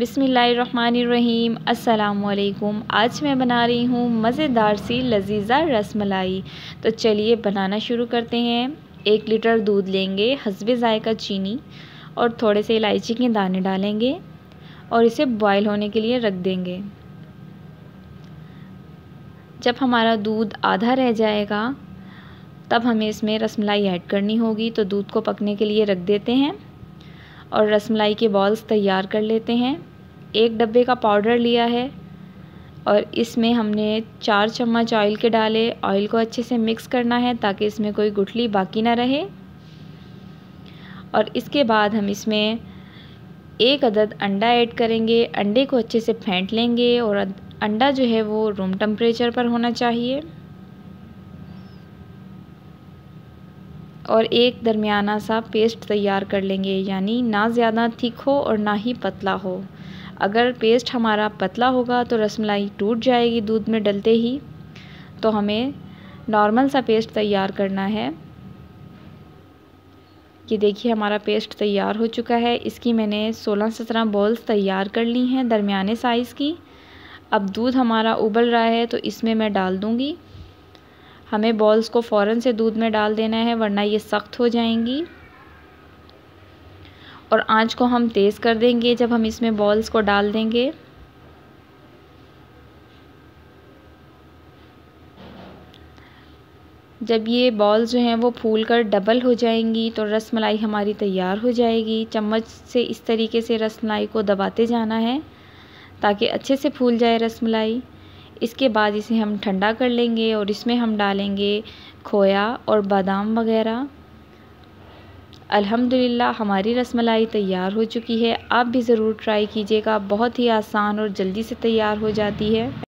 बिसमीम् अल्लाम आज मैं बना रही हूँ मज़ेदार सी लजीज़ा रसमलाई तो चलिए बनाना शुरू करते हैं एक लीटर दूध लेंगे हसबे ज़ायका चीनी और थोड़े से इलायची के दाने डालेंगे और इसे बॉयल होने के लिए रख देंगे जब हमारा दूध आधा रह जाएगा तब हमें इसमें रसमलाई ऐड करनी होगी तो दूध को पकने के लिए रख देते हैं और रसमलाई के बॉल्स तैयार कर लेते हैं एक डब्बे का पाउडर लिया है और इसमें हमने चार चम्मच ऑयल के डाले ऑयल को अच्छे से मिक्स करना है ताकि इसमें कोई गुठली बाकी ना रहे और इसके बाद हम इसमें एक अदद अंडा ऐड करेंगे अंडे को अच्छे से फेंट लेंगे और अंडा जो है वो रूम टेम्परेचर पर होना चाहिए और एक दरमियाना सा पेस्ट तैयार कर लेंगे यानी ना ज़्यादा थिक हो और ना ही पतला हो अगर पेस्ट हमारा पतला होगा तो रसमलाई टूट जाएगी दूध में डलते ही तो हमें नॉर्मल सा पेस्ट तैयार करना है ये देखिए हमारा पेस्ट तैयार हो चुका है इसकी मैंने 16-17 बॉल्स तैयार कर ली हैं दरमियाने साइज़ की अब दूध हमारा उबल रहा है तो इसमें मैं डाल दूँगी हमें बॉल्स को फ़ौरन से दूध में डाल देना है वरना ये सख्त हो जाएंगी और आंच को हम तेज़ कर देंगे जब हम इसमें बॉल्स को डाल देंगे जब ये बॉल्स जो हैं वो फूल कर डबल हो जाएंगी तो रस मलाई हमारी तैयार हो जाएगी चम्मच से इस तरीके से रस मलाई को दबाते जाना है ताकि अच्छे से फूल जाए रस मलाई इसके बाद इसे हम ठंडा कर लेंगे और इसमें हम डालेंगे खोया और बादाम वगैरह अल्हम्दुलिल्लाह हमारी रसमलाई तैयार हो चुकी है आप भी ज़रूर ट्राई कीजिएगा बहुत ही आसान और जल्दी से तैयार हो जाती है